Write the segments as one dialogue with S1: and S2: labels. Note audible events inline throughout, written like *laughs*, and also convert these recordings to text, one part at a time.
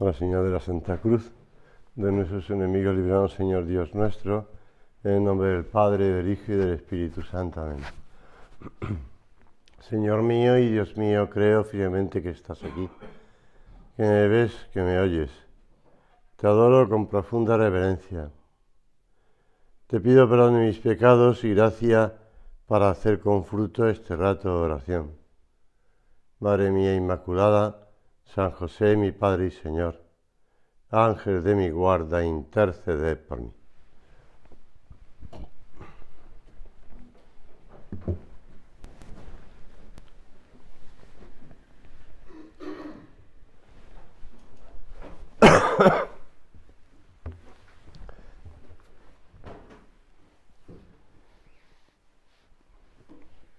S1: Por la de la Santa Cruz, de nuestros enemigos, libranos, Señor Dios nuestro, en el nombre del Padre, del Hijo y del Espíritu Santo. Amén. Señor mío y Dios mío, creo firmemente que estás aquí, que me ves, que me oyes. Te adoro con profunda reverencia. Te pido perdón de mis pecados y gracia para hacer con fruto este rato de oración. Madre mía Inmaculada, San José, mi Padre y Señor, Ángel de mi guarda, intercede por mí.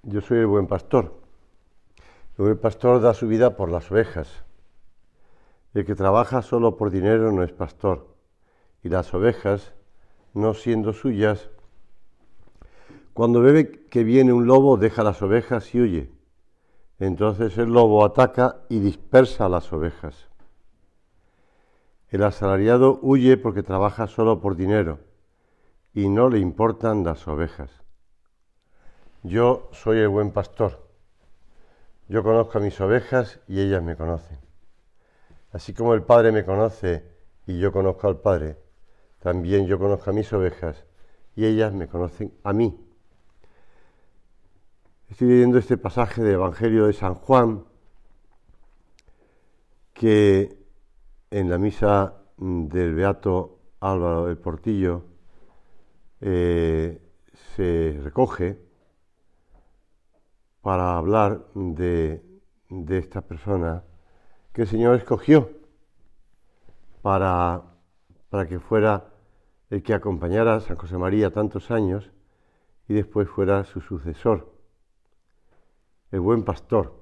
S1: Yo soy el buen pastor. El buen pastor da su vida por las ovejas. El que trabaja solo por dinero no es pastor, y las ovejas, no siendo suyas, cuando ve que viene un lobo, deja las ovejas y huye. Entonces el lobo ataca y dispersa las ovejas. El asalariado huye porque trabaja solo por dinero y no le importan las ovejas. Yo soy el buen pastor. Yo conozco a mis ovejas y ellas me conocen. Así como el Padre me conoce y yo conozco al Padre, también yo conozco a mis ovejas y ellas me conocen a mí. Estoy leyendo este pasaje del Evangelio de San Juan que en la misa mm, del Beato Álvaro del Portillo eh, se recoge para hablar de, de esta persona que el Señor escogió para, para que fuera el que acompañara a San José María tantos años y después fuera su sucesor, el buen pastor.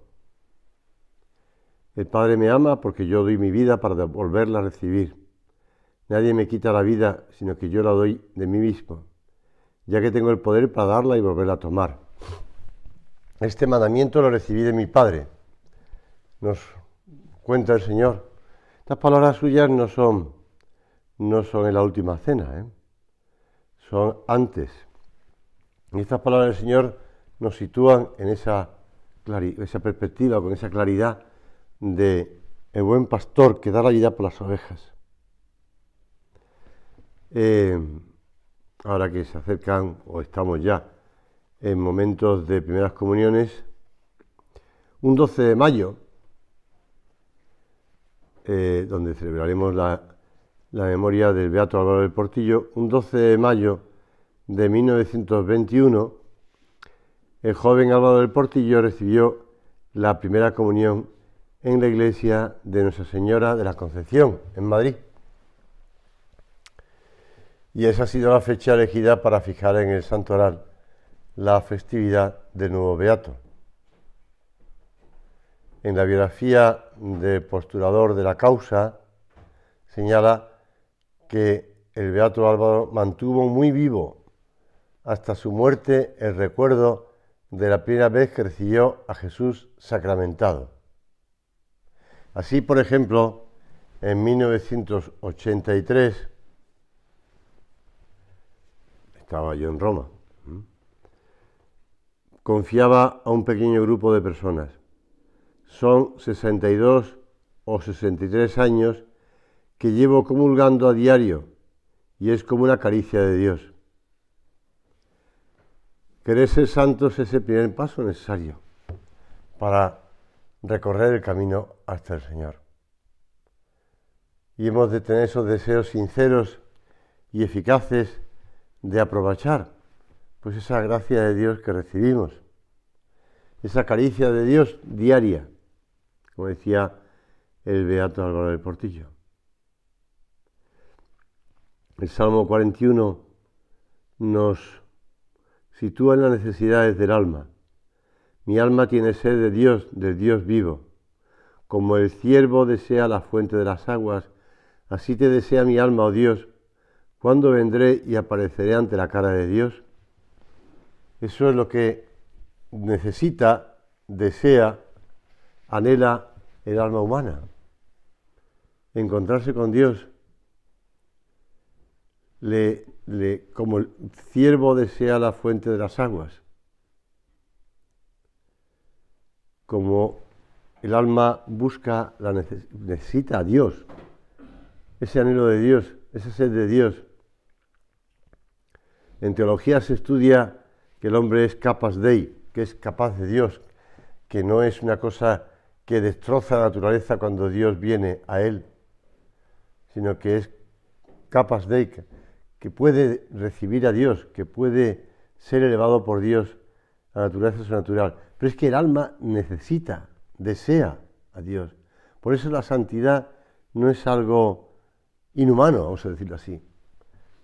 S1: El Padre me ama porque yo doy mi vida para volverla a recibir. Nadie me quita la vida, sino que yo la doy de mí mismo, ya que tengo el poder para darla y volverla a tomar. Este mandamiento lo recibí de mi Padre. Nos cuenta el Señor. Estas palabras suyas no son, no son en la última cena, ¿eh? son antes. estas palabras del Señor nos sitúan en esa, esa perspectiva, con esa claridad de el buen pastor que da la vida por las ovejas. Eh, ahora que se acercan o estamos ya en momentos de primeras comuniones, un 12 de mayo eh, donde celebraremos la, memoria del Beato Álvaro del Portillo, un 12 de mayo de 1921, el joven Álvaro del Portillo recibió la primera comunión en la iglesia de Nuestra Señora de la Concepción, en Madrid. Y esa ha sido la fecha elegida para fijar en el Santo Oral la festividad del nuevo Beato en la biografía de postulador de la causa, señala que el Beato Álvaro mantuvo muy vivo hasta su muerte el recuerdo de la primera vez que recibió a Jesús sacramentado. Así, por ejemplo, en 1983, estaba yo en Roma, confiaba a un pequeño grupo de personas son 62 o 63 años que llevo comulgando a diario y es como una caricia de Dios. Querer ser santos es el primer paso necesario para recorrer el camino hasta el Señor. Y hemos de tener esos deseos sinceros y eficaces de aprovechar pues esa gracia de Dios que recibimos, esa caricia de Dios diaria como decía el Beato Álvaro del Portillo. El Salmo 41 nos sitúa en las necesidades del alma. Mi alma tiene sed de Dios, del Dios vivo. Como el ciervo desea la fuente de las aguas, así te desea mi alma, oh Dios. ¿Cuándo vendré y apareceré ante la cara de Dios? Eso es lo que necesita, desea, anhela el alma humana. Encontrarse con Dios, le, como el ciervo desea la fuente de las aguas, como el alma busca, la necesita a Dios, ese anhelo de Dios, esa sed de Dios. En teología se estudia que el hombre es capaz de, que es capaz de Dios, que no es una cosa que destroza la naturaleza cuando Dios viene a él, sino que es capaz de que puede recibir a Dios, que puede ser elevado por Dios a la naturaleza natural. Pero es que el alma necesita, desea a Dios. Por eso la santidad no es algo inhumano, vamos a decirlo así.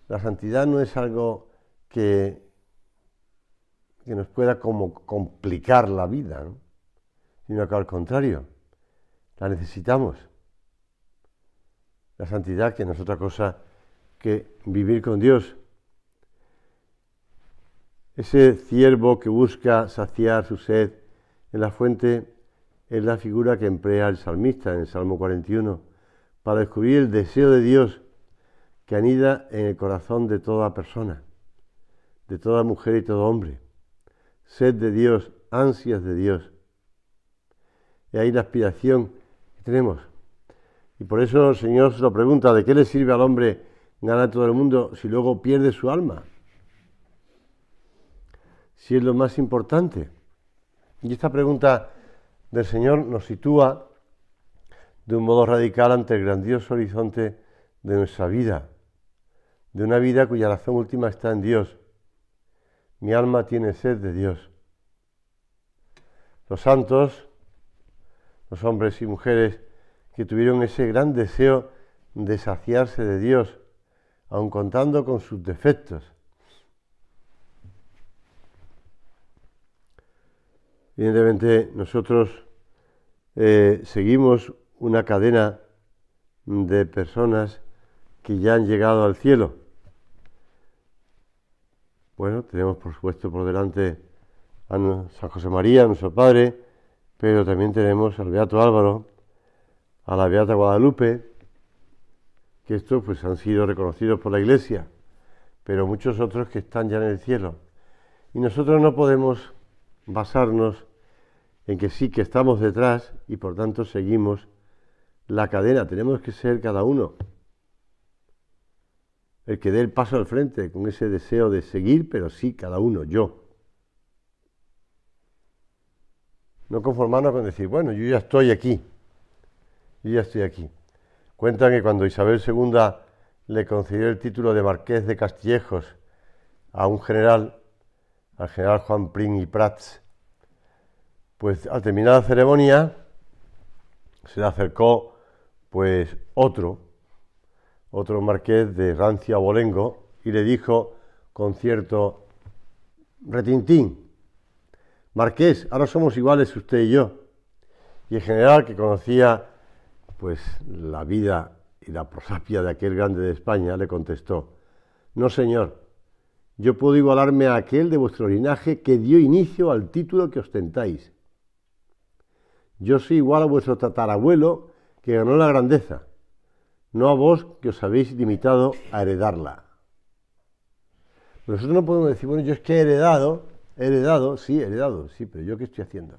S1: La santidad no es algo que, que nos pueda como complicar la vida. ¿no? sino que al contrario, la necesitamos. La santidad que no es otra cosa que vivir con Dios. Ese ciervo que busca saciar su sed en la fuente es la figura que emplea el salmista en el Salmo 41 para descubrir el deseo de Dios que anida en el corazón de toda persona, de toda mujer y todo hombre. Sed de Dios, ansias de Dios y ahí la aspiración que tenemos. Y por eso el Señor se lo pregunta, ¿de qué le sirve al hombre ganar todo el mundo si luego pierde su alma? Si es lo más importante. Y esta pregunta del Señor nos sitúa de un modo radical ante el grandioso horizonte de nuestra vida, de una vida cuya razón última está en Dios. Mi alma tiene sed de Dios. Los santos los hombres y mujeres que tuvieron ese gran deseo de saciarse de Dios, aun contando con sus defectos. Evidentemente nosotros eh, seguimos una cadena de personas que ya han llegado al cielo. Bueno, tenemos por supuesto por delante a San José María, nuestro Padre, pero también tenemos al Beato Álvaro, a la Beata Guadalupe, que estos pues han sido reconocidos por la Iglesia, pero muchos otros que están ya en el cielo. Y nosotros no podemos basarnos en que sí que estamos detrás y por tanto seguimos la cadena, tenemos que ser cada uno el que dé el paso al frente con ese deseo de seguir, pero sí cada uno, yo. No conformarnos con decir, bueno, yo ya estoy aquí, yo ya estoy aquí. Cuentan que cuando Isabel II le concedió el título de Marqués de Castillejos a un general, al general Juan Prin y Prats, pues al terminar la ceremonia se le acercó pues otro, otro marqués de Rancia Bolengo y le dijo con cierto retintín, Marqués, ahora somos iguales usted y yo. Y el general, que conocía pues la vida y la prosapia de aquel grande de España, le contestó, No, señor, yo puedo igualarme a aquel de vuestro linaje que dio inicio al título que ostentáis. Yo soy igual a vuestro tatarabuelo que ganó la grandeza, no a vos que os habéis limitado a heredarla. Nosotros no podemos decir, bueno, yo es que he heredado Heredado, sí, heredado, sí, pero yo qué estoy haciendo.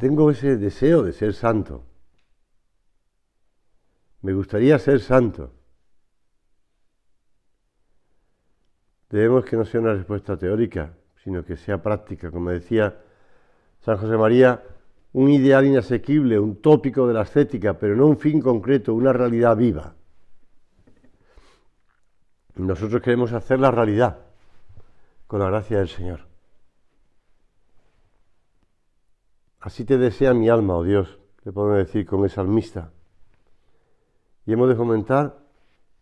S1: Tengo ese deseo de ser santo. Me gustaría ser santo. Debemos que no sea una respuesta teórica, sino que sea práctica. Como decía San José María, un ideal inasequible, un tópico de la estética, pero no un fin concreto, una realidad viva. Nosotros queremos hacer la realidad con la gracia del Señor. Así te desea mi alma, oh Dios, le podemos decir con esa salmista. Y hemos de fomentar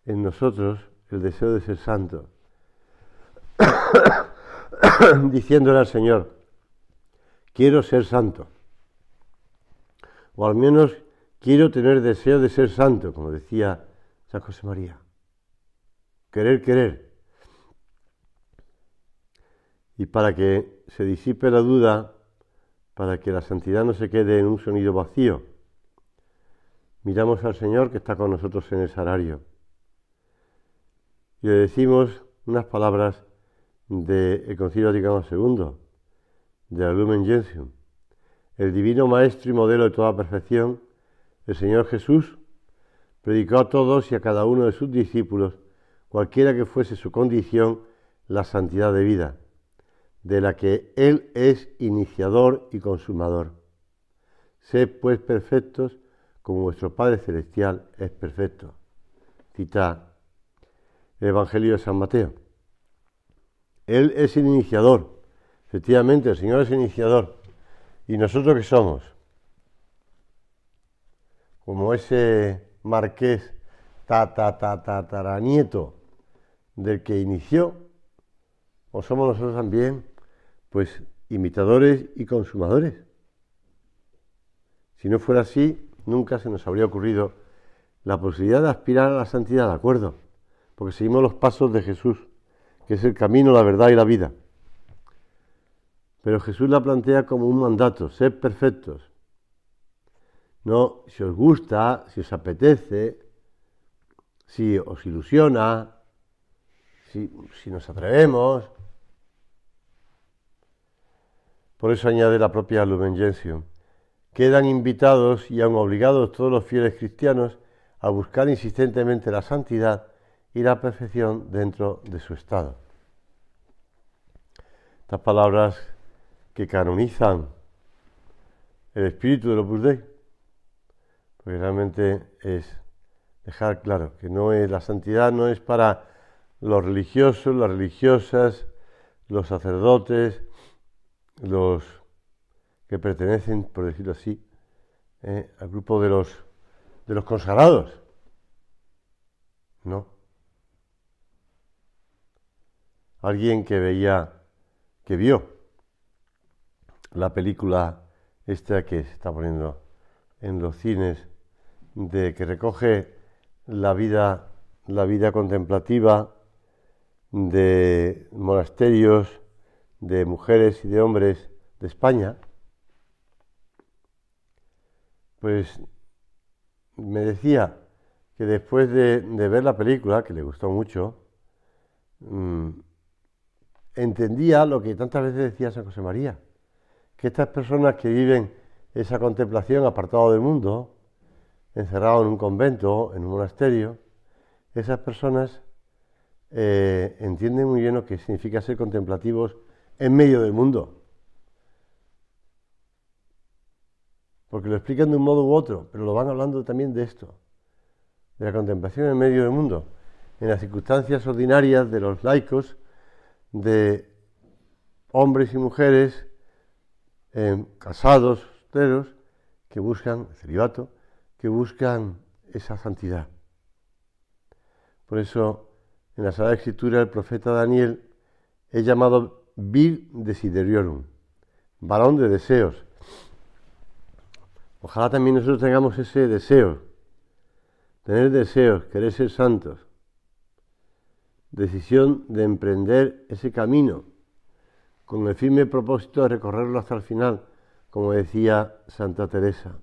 S1: en nosotros el deseo de ser santo. *coughs* diciéndole al Señor, quiero ser santo. O al menos quiero tener deseo de ser santo, como decía San José María querer querer. Y para que se disipe la duda, para que la santidad no se quede en un sonido vacío, miramos al Señor que está con nosotros en el salario y le decimos unas palabras del de Concilio Vaticano II, de la Lumen Gentium. El divino maestro y modelo de toda perfección, el Señor Jesús, predicó a todos y a cada uno de sus discípulos cualquiera que fuese su condición, la santidad de vida, de la que Él es iniciador y consumador. Sed pues perfectos como vuestro Padre Celestial es perfecto. Cita el Evangelio de San Mateo. Él es el iniciador. Efectivamente, el Señor es el iniciador. ¿Y nosotros qué somos? Como ese marqués ta, ta, ta, nieto del que inició, o somos nosotros también, pues, imitadores y consumadores. Si no fuera así, nunca se nos habría ocurrido la posibilidad de aspirar a la santidad, ¿de acuerdo? Porque seguimos los pasos de Jesús, que es el camino, la verdad y la vida. Pero Jesús la plantea como un mandato, sed perfectos. No, si os gusta, si os apetece, si os ilusiona, si, nos atrevemos. Por eso añade la propia Lumen Quedan invitados y aun obligados todos los fieles cristianos a buscar insistentemente la santidad y la perfección dentro de su estado. Estas palabras que canonizan el espíritu de los Dei, porque realmente es dejar claro que no es la santidad no es para los religiosos, las religiosas, los sacerdotes, los que pertenecen, por decirlo así, eh, al grupo de los, de los consagrados. No. Alguien que veía, que vio la película esta que se está poniendo en los cines, de que recoge la vida, la vida contemplativa, de monasterios de mujeres y de hombres de España, pues me decía que después de, ver la película, que le gustó mucho, mm, entendía lo que tantas veces decía San José María, que estas personas que viven esa contemplación apartado del mundo, encerrado en un convento, en un monasterio, esas personas eh, entienden muy bien lo que significa ser contemplativos en medio del mundo. Porque lo explican de un modo u otro, pero lo van hablando también de esto, de la contemplación en medio del mundo, en las circunstancias ordinarias de los laicos, de hombres y mujeres eh, casados, solteros, que buscan celibato, que buscan esa santidad. Por eso en la Sagrada Escritura el profeta Daniel es llamado Vir Desideriorum, varón de deseos. Ojalá también nosotros tengamos ese deseo, tener deseos, querer ser santos, decisión de emprender ese camino con el firme propósito de recorrerlo hasta el final, como decía Santa Teresa,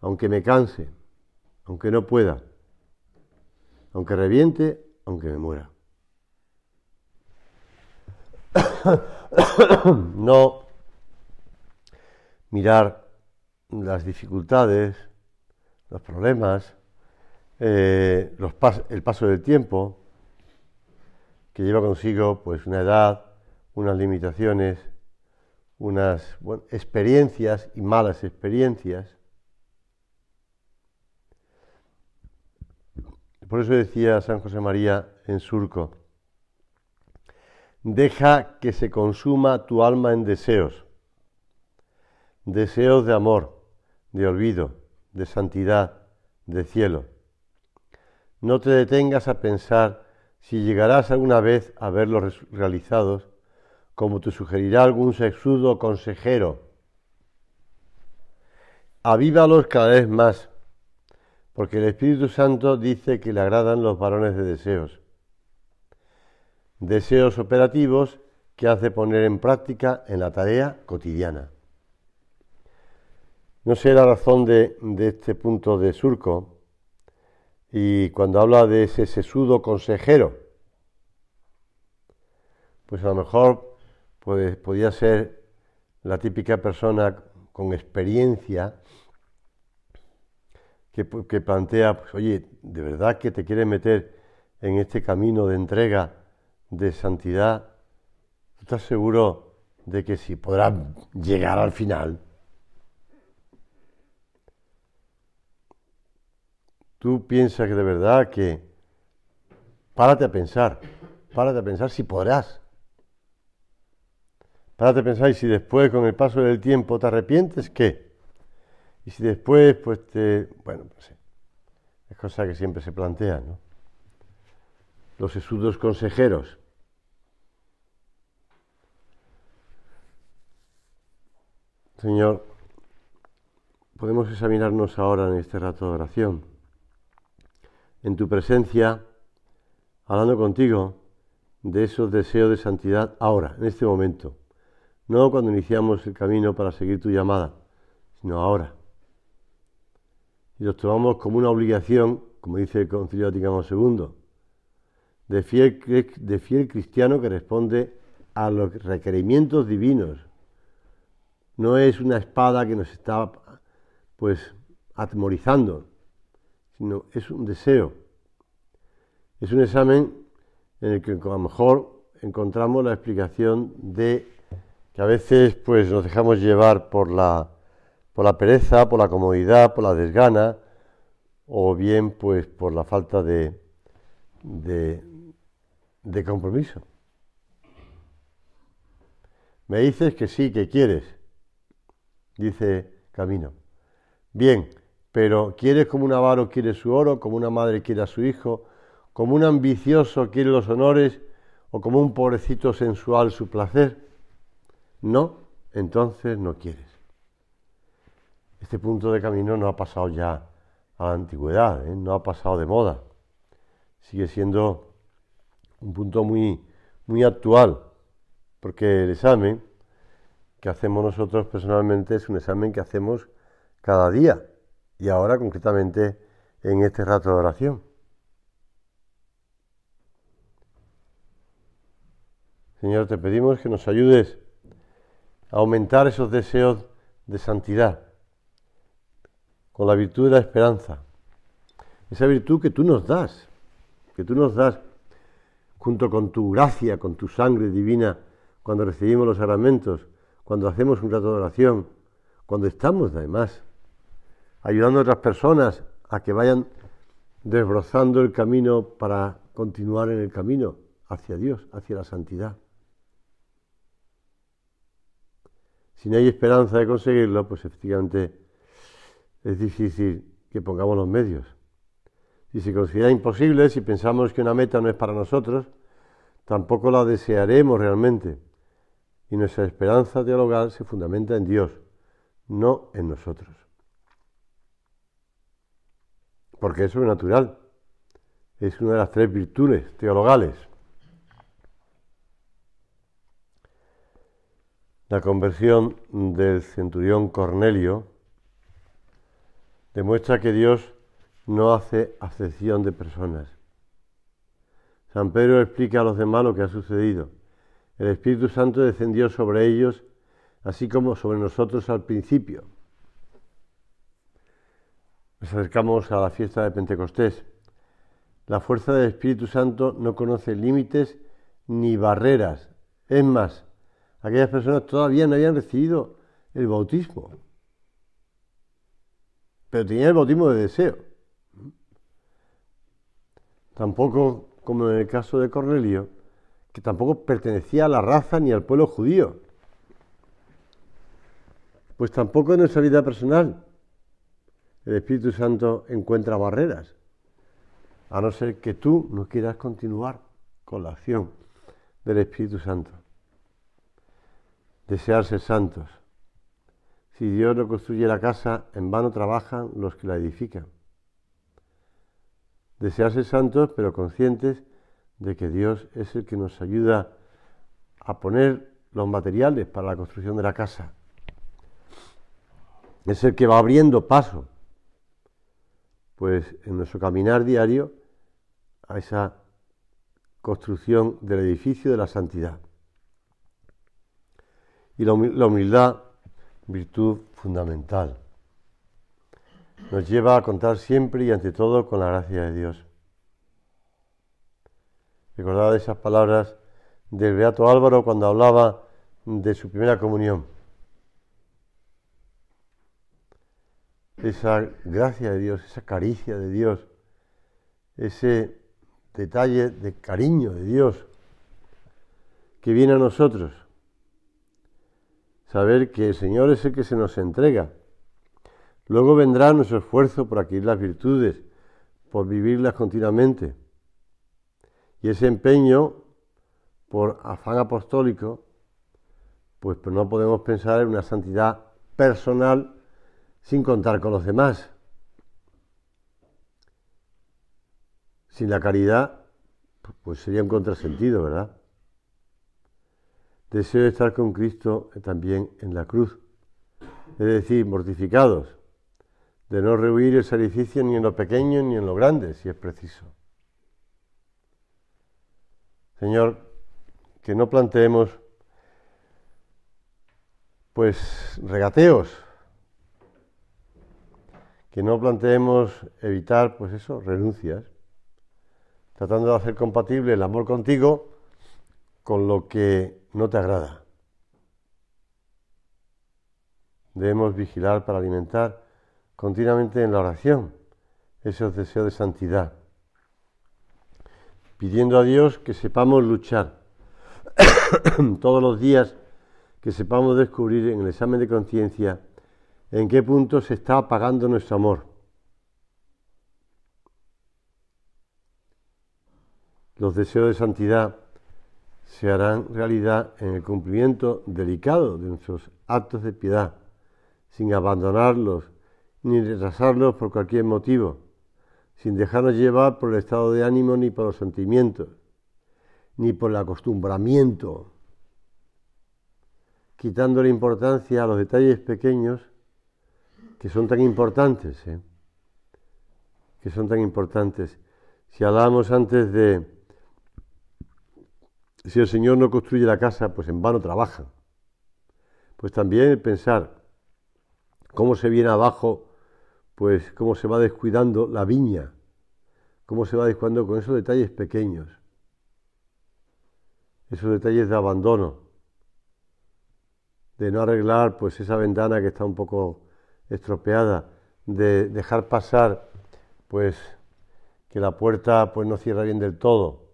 S1: aunque me canse, aunque no pueda, aunque reviente, aunque me muera. *coughs* no mirar las dificultades, los problemas, eh, el paso del tiempo que lleva consigo pues una edad, unas limitaciones, unas experiencias y malas experiencias Por eso decía San José María en Surco, deja que se consuma tu alma en deseos, deseos de amor, de olvido, de santidad, de cielo. No te detengas a pensar si llegarás alguna vez a verlos realizados, como te sugerirá algún sexudo consejero. Avívalos cada vez más porque el Espíritu Santo dice que le agradan los varones de deseos. Deseos operativos que hace poner en práctica en la tarea cotidiana. No sé la razón de, este punto de surco y cuando habla de ese sesudo consejero, pues a lo mejor pues, podía ser la típica persona con experiencia que, plantea, pues, oye, ¿de verdad que te quieres meter en este camino de entrega, de santidad? estás seguro de que si podrás llegar al final? ¿Tú piensas que de verdad que... Párate a pensar, párate a pensar si podrás Párate a pensar y si después, con el paso del tiempo, te arrepientes, ¿qué? Y si después, pues te. Bueno, pues Es cosa que siempre se plantea, ¿no? Los exudos consejeros. Señor, podemos examinarnos ahora en este rato de oración. En tu presencia, hablando contigo de esos deseos de santidad ahora, en este momento. No cuando iniciamos el camino para seguir tu llamada, sino ahora y los tomamos como una obligación, como dice el Concilio Vaticano II, de fiel, de fiel cristiano que responde a los requerimientos divinos. No es una espada que nos está pues atemorizando, sino es un deseo. Es un examen en el que a lo mejor encontramos la explicación de que a veces pues nos dejamos llevar por la por la pereza, por la comodidad, por la desgana, o bien pues por la falta de, de compromiso. Me dices que sí, que quieres, dice Camino. Bien, pero ¿quieres como un avaro quiere su oro, como una madre quiere a su hijo, como un ambicioso quiere los honores o como un pobrecito sensual su placer? No, entonces no quieres este punto de camino no ha pasado ya a la antigüedad, ¿eh? no ha pasado de moda. Sigue siendo un punto muy, muy actual, porque el examen que hacemos nosotros personalmente es un examen que hacemos cada día y ahora concretamente en este rato de oración. Señor, te pedimos que nos ayudes a aumentar esos deseos de santidad con la virtud de la esperanza. Esa virtud que tú nos das, que tú nos das junto con tu gracia, con tu sangre divina, cuando recibimos los sacramentos, cuando hacemos un rato de oración, cuando estamos además ayudando a otras personas a que vayan desbrozando el camino para continuar en el camino hacia Dios, hacia la santidad. Si no hay esperanza de conseguirlo, pues efectivamente es difícil que pongamos los medios. Si se considera imposible, si pensamos que una meta no es para nosotros, tampoco la desearemos realmente. Y nuestra esperanza teologal se fundamenta en Dios, no en nosotros. Porque es sobrenatural. Es una de las tres virtudes teologales. La conversión del centurión Cornelio demuestra que Dios no hace acepción de personas. San Pedro explica a los demás lo que ha sucedido. El Espíritu Santo descendió sobre ellos, así como sobre nosotros al principio. Nos acercamos a la fiesta de Pentecostés. La fuerza del Espíritu Santo no conoce límites ni barreras. Es más, aquellas personas todavía no habían recibido el bautismo pero tenía el bautismo de deseo. Tampoco, como en el caso de Cornelio, que tampoco pertenecía a la raza ni al pueblo judío. Pues tampoco en nuestra vida personal el Espíritu Santo encuentra barreras, a no ser que tú no quieras continuar con la acción del Espíritu Santo. Desear ser santos. Si Dios no construye la casa, en vano trabajan los que la edifican. Desearse santos, pero conscientes de que Dios es el que nos ayuda a poner los materiales para la construcción de la casa. Es el que va abriendo paso, pues en nuestro caminar diario, a esa construcción del edificio de la santidad. Y la humildad virtud fundamental. Nos lleva a contar siempre y ante todo con la gracia de Dios. Recordad esas palabras del Beato Álvaro cuando hablaba de su primera comunión. Esa gracia de Dios, esa caricia de Dios, ese detalle de cariño de Dios que viene a nosotros saber que el Señor es el que se nos entrega. Luego vendrá nuestro esfuerzo por adquirir las virtudes, por vivirlas continuamente. Y ese empeño por afán apostólico, pues, no podemos pensar en una santidad personal sin contar con los demás. Sin la caridad, pues sería un contrasentido, ¿verdad? deseo estar con Cristo también en la cruz, es decir, mortificados, de no rehuir el sacrificio ni en lo pequeño ni en lo grande, si es preciso. Señor, que no planteemos pues regateos, que no planteemos evitar pues eso, renuncias, tratando de hacer compatible el amor contigo con lo que no te agrada. Debemos vigilar para alimentar continuamente en la oración esos deseos de santidad, pidiendo a Dios que sepamos luchar *coughs* todos los días, que sepamos descubrir en el examen de conciencia en qué punto se está apagando nuestro amor. Los deseos de santidad se harán realidad en el cumplimiento delicado de nuestros actos de piedad, sin abandonarlos ni retrasarlos por cualquier motivo, sin dejarnos llevar por el estado de ánimo ni por los sentimientos, ni por el acostumbramiento, quitando la importancia a los detalles pequeños que son tan importantes, ¿eh? que son tan importantes. Si hablábamos antes de si el Señor no construye la casa, pues en vano trabaja. Pues también pensar cómo se viene abajo, pues cómo se va descuidando la viña, cómo se va descuidando con esos detalles pequeños, esos detalles de abandono, de no arreglar pues esa ventana que está un poco estropeada, de dejar pasar pues que la puerta pues no cierra bien del todo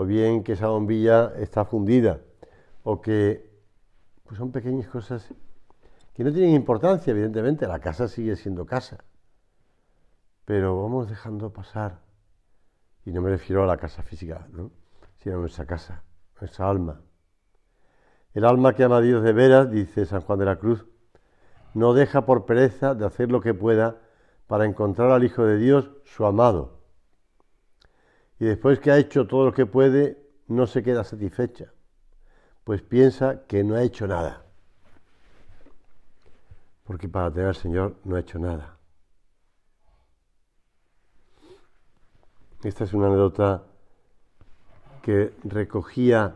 S1: o bien que esa bombilla está fundida, o que pues son pequeñas cosas que no tienen importancia, evidentemente, la casa sigue siendo casa, pero vamos dejando pasar, y no me refiero a la casa física, sino a nuestra casa, nuestra alma. El alma que ama a Dios de veras, dice San Juan de la Cruz, no deja por pereza de hacer lo que pueda para encontrar al Hijo de Dios, su amado, y después que ha hecho todo lo que puede, no se queda satisfecha, pues piensa que no ha hecho nada. Porque para tener al Señor no ha hecho nada. Esta es una anécdota que recogía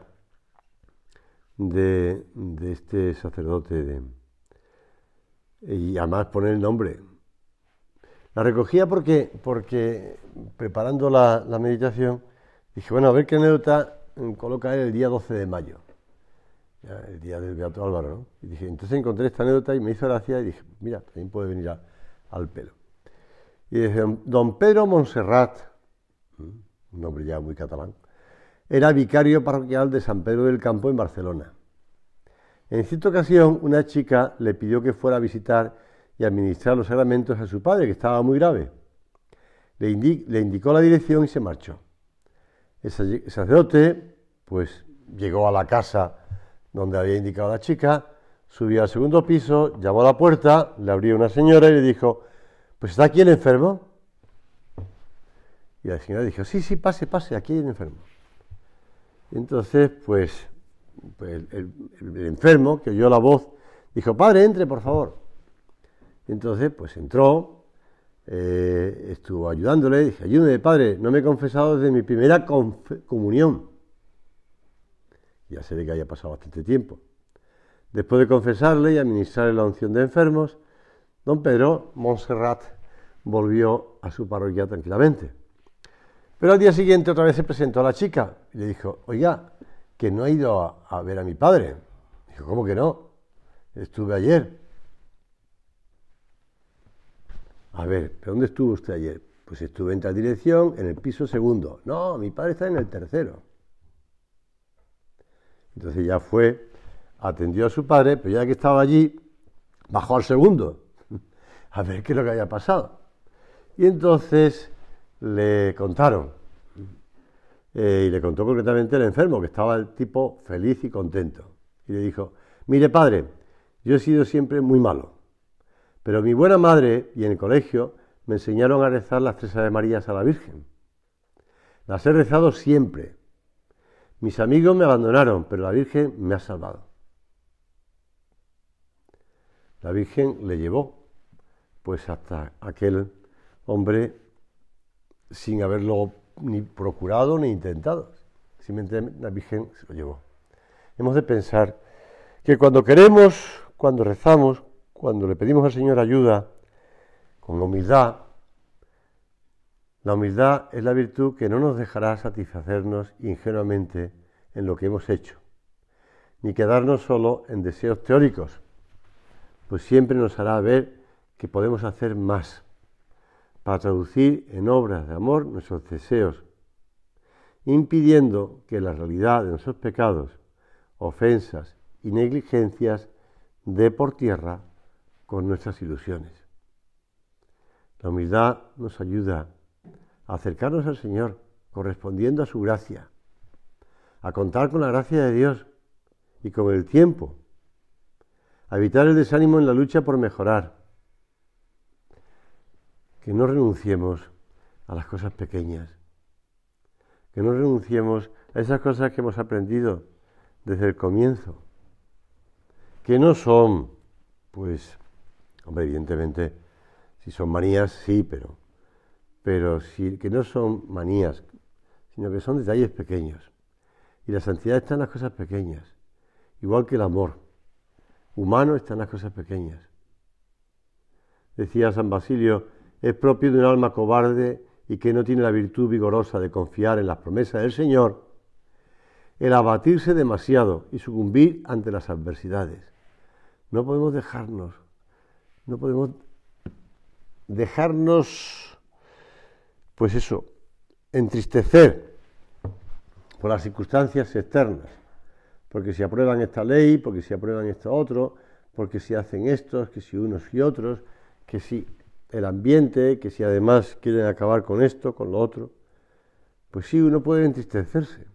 S1: de, este sacerdote y además pone el nombre, la recogía porque, porque preparando la, meditación, dije, bueno, a ver qué anécdota mm, coloca él el día 12 de mayo, el día del Beato Álvaro, Y dije, entonces encontré esta anécdota y me hizo gracia y dije, mira, también puede venir al pelo. Y dice, don Pedro Montserrat, un nombre ya muy catalán, era vicario parroquial de San Pedro del Campo en Barcelona. En cierta ocasión, una chica le pidió que fuera a visitar y administrar los sacramentos a su padre, que estaba muy grave. Le, indicó la dirección y se marchó. El sacerdote, pues, llegó a la casa donde había indicado la chica, subió al segundo piso, llamó a la puerta, le abrió una señora y le dijo, pues está aquí el enfermo. Y la señora dijo, sí, sí, pase, pase, aquí hay el enfermo. entonces, pues, pues el enfermo, que oyó la voz, dijo, padre, entre, por favor entonces, pues entró, eh, estuvo ayudándole, dije, ayúdeme, padre, no me he confesado desde mi primera comunión. Ya sé de que haya pasado bastante tiempo. Después de confesarle y administrarle la unción de enfermos, don Pedro Montserrat volvió a su parroquia tranquilamente. Pero al día siguiente otra vez se presentó a la chica y le dijo, oiga, que no ha ido a ver a mi padre. Dijo, ¿cómo que no? Estuve ayer. A ver, ¿pero dónde estuvo usted ayer? Pues estuve en tal dirección, en el piso segundo. No, mi padre está en el tercero. Entonces ya fue, atendió a su padre, pero ya que estaba allí, bajó al segundo, *laughs* a ver qué es lo que había pasado. Y entonces le contaron, eh, y le contó concretamente el enfermo, que estaba el tipo feliz y contento. Y le dijo, mire padre, yo he sido siempre muy malo. Pero mi buena madre y en el colegio me enseñaron a rezar las tres de Marías a la Virgen. Las he rezado siempre. Mis amigos me abandonaron, pero la Virgen me ha salvado. La Virgen le llevó, pues hasta aquel hombre sin haberlo ni procurado ni intentado. Simplemente la Virgen se lo llevó. Hemos de pensar que cuando queremos, cuando rezamos, cuando le pedimos al Señor ayuda con humildad, la humildad es la virtud que no nos dejará satisfacernos ingenuamente en lo que hemos hecho, ni quedarnos solo en deseos teóricos, pues siempre nos hará ver que podemos hacer más para traducir en obras de amor nuestros deseos, impidiendo que la realidad de nuestros pecados, ofensas y negligencias dé por tierra con nuestras ilusiones. La humildad nos ayuda a acercarnos al Señor correspondiendo a su gracia, a contar con la gracia de Dios y con el tiempo, a evitar el desánimo en la lucha por mejorar, que no renunciemos a las cosas pequeñas, que no renunciemos a esas cosas que hemos aprendido desde el comienzo, que no son, pues, Hombre, evidentemente, si son manías, sí, pero, pero si, que no son manías, sino que son detalles pequeños. Y la santidad está en las cosas pequeñas, igual que el amor humano está en las cosas pequeñas. Decía San Basilio, es propio de un alma cobarde y que no tiene la virtud vigorosa de confiar en las promesas del Señor, el abatirse demasiado y sucumbir ante las adversidades. No podemos dejarnos no podemos dejarnos, pues eso, entristecer por las circunstancias externas, porque si aprueban esta ley, porque si aprueban esto otro, porque si hacen estos, que si unos y otros, que si el ambiente, que si además quieren acabar con esto, con lo otro, pues sí, uno puede entristecerse,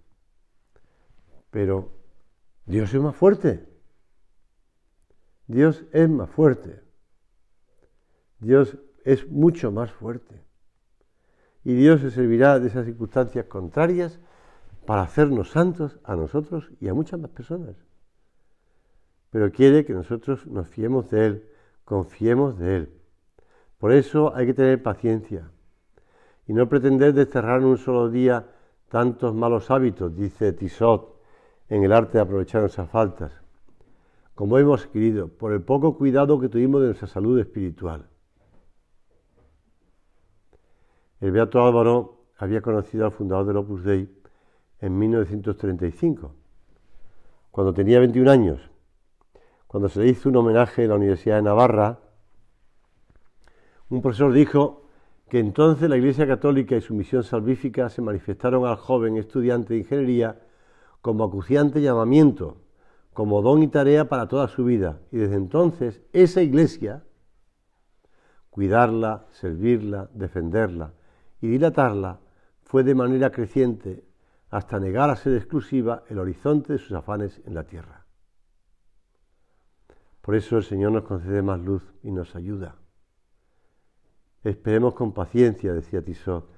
S1: pero Dios es más fuerte. Dios es más fuerte. Dios es mucho más fuerte. Y Dios se servirá de esas circunstancias contrarias para hacernos santos a nosotros y a muchas más personas. Pero quiere que nosotros nos fiemos de Él, confiemos de Él. Por eso hay que tener paciencia y no pretender desterrar en un solo día tantos malos hábitos, dice Tisot en el arte de aprovechar nuestras faltas, como hemos querido, por el poco cuidado que tuvimos de nuestra salud espiritual. El Beato Álvaro había conocido al fundador del Opus Dei en 1935, cuando tenía 21 años, cuando se le hizo un homenaje en la Universidad de Navarra, un profesor dijo que entonces la Iglesia Católica y su misión salvífica se manifestaron al joven estudiante de ingeniería como acuciante llamamiento, como don y tarea para toda su vida. Y desde entonces esa Iglesia, cuidarla, servirla, defenderla, y dilatarla fue de manera creciente hasta negar a ser exclusiva el horizonte de sus afanes en la tierra. Por eso el Señor nos concede más luz y nos ayuda. Esperemos con paciencia, decía Tisot,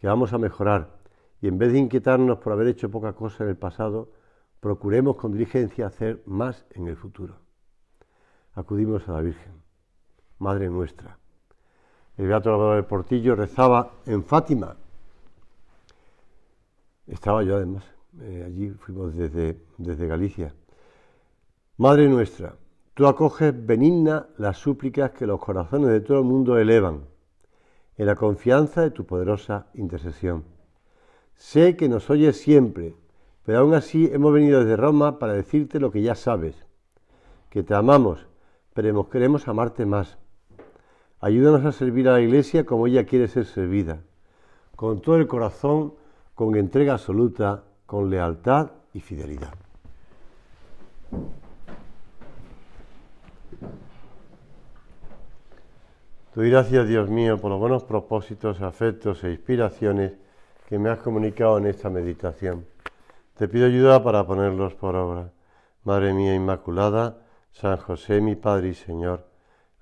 S1: que vamos a mejorar y en vez de inquietarnos por haber hecho poca cosa en el pasado, procuremos con diligencia hacer más en el futuro. Acudimos a la Virgen, Madre nuestra el Beato Labrador del Portillo, rezaba en Fátima. Estaba yo además, eh, allí fuimos desde, desde Galicia. Madre nuestra, tú acoges benigna las súplicas que los corazones de todo el mundo elevan, en la confianza de tu poderosa intercesión. Sé que nos oyes siempre, pero aún así hemos venido desde Roma para decirte lo que ya sabes, que te amamos, pero queremos amarte más Ayúdanos a servir a la Iglesia como ella quiere ser servida, con todo el corazón, con entrega absoluta, con lealtad y fidelidad. Doy gracias, Dios mío, por los buenos propósitos, afectos e inspiraciones que me has comunicado en esta meditación. Te pido ayuda para ponerlos por obra. Madre mía Inmaculada, San José, mi Padre y Señor,